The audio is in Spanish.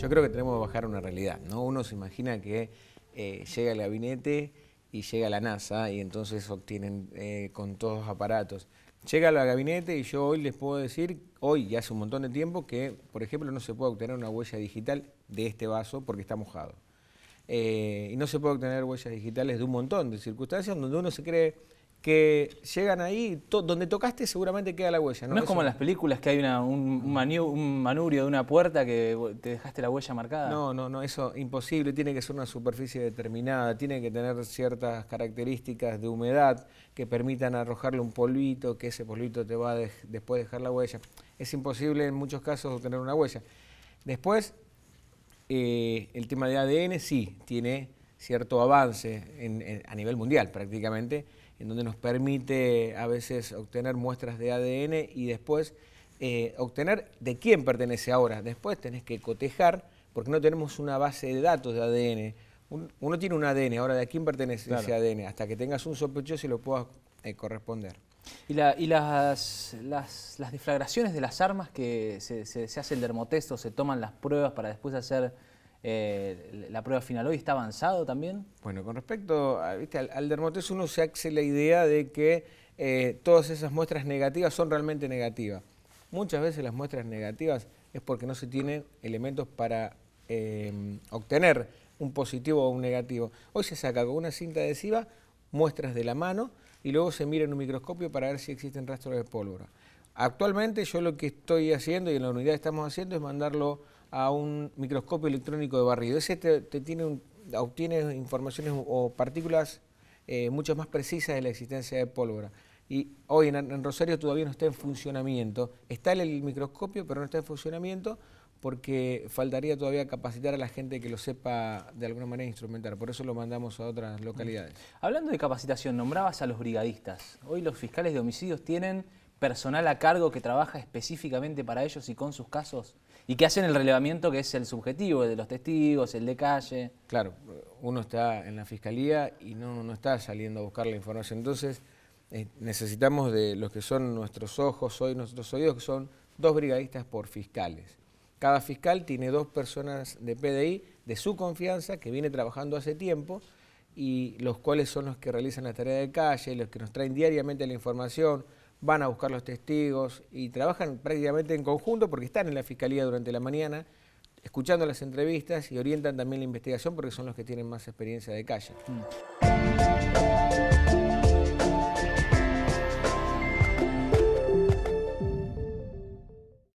yo creo que tenemos que bajar una realidad, Uno se imagina que eh, llega el gabinete y llega la NASA y entonces obtienen eh, con todos los aparatos. Llega al gabinete y yo hoy les puedo decir, hoy y hace un montón de tiempo, que por ejemplo no se puede obtener una huella digital de este vaso porque está mojado. Eh, y no se puede obtener huellas digitales de un montón de circunstancias donde uno se cree que llegan ahí, donde tocaste seguramente queda la huella. No, es como en las películas que hay un, un, manubrio de una puerta que te dejaste la huella marcada. No, no, no, eso imposible, tiene que ser una superficie determinada, tiene que tener ciertas características de humedad que permitan arrojarle un polvito, que ese polvito te va a después dejar la huella. Es imposible en muchos casos obtener una huella. Después, eh, el tema de ADN sí, tiene cierto avance a nivel mundial prácticamente, en donde nos permite a veces obtener muestras de ADN y después eh, obtener de quién pertenece ahora. Después tenés que cotejar, porque no tenemos una base de datos de ADN. uno tiene un ADN, ahora de quién pertenece ese ADN, hasta que tengas un sospechoso y lo puedas eh, corresponder. ¿Y, las, las, de las armas que se, se, se hace el dermotesto, se toman las pruebas para después hacer eh, ¿La prueba final hoy está avanzado también? Bueno, con respecto al, al dermotés uno se hace la idea de que eh, todas esas muestras negativas son realmente negativas. Muchas veces las muestras negativas es porque no se tienen elementos para eh, obtener un positivo o un negativo. Hoy se saca con una cinta adhesiva muestras de la mano y luego se mira en un microscopio para ver si existen rastros de pólvora. Actualmente yo lo que estoy haciendo y en la unidad estamos haciendo es mandarlo a un microscopio electrónico de barrido. Ese te, tiene obtiene informaciones o partículas eh, mucho más precisas de la existencia de pólvora. Y hoy en, Rosario todavía no está en funcionamiento. Está en el microscopio, pero no está en funcionamiento porque faltaría todavía capacitar a la gente que lo sepa de alguna manera instrumentar. Por eso lo mandamos a otras localidades. Hablando de capacitación, nombrabas a los brigadistas. Hoy los fiscales de homicidios tienen personal a cargo que trabaja específicamente para ellos y con sus casos? Y que hacen el relevamiento que es el subjetivo, el de los testigos, el de calle. Claro, uno está en la fiscalía y no, no está saliendo a buscar la información. Entonces, eh, necesitamos de los que son nuestros ojos hoy, nuestros oídos, que son dos brigadistas por fiscales. Cada fiscal tiene dos personas de PDI de su confianza que viene trabajando hace tiempo y los cuales son los que realizan la tarea de calle, los que nos traen diariamente la información, van a buscar los testigos y trabajan prácticamente en conjunto porque están en la fiscalía durante la mañana escuchando las entrevistas y orientan también la investigación porque son los que tienen más experiencia de calle. Mm.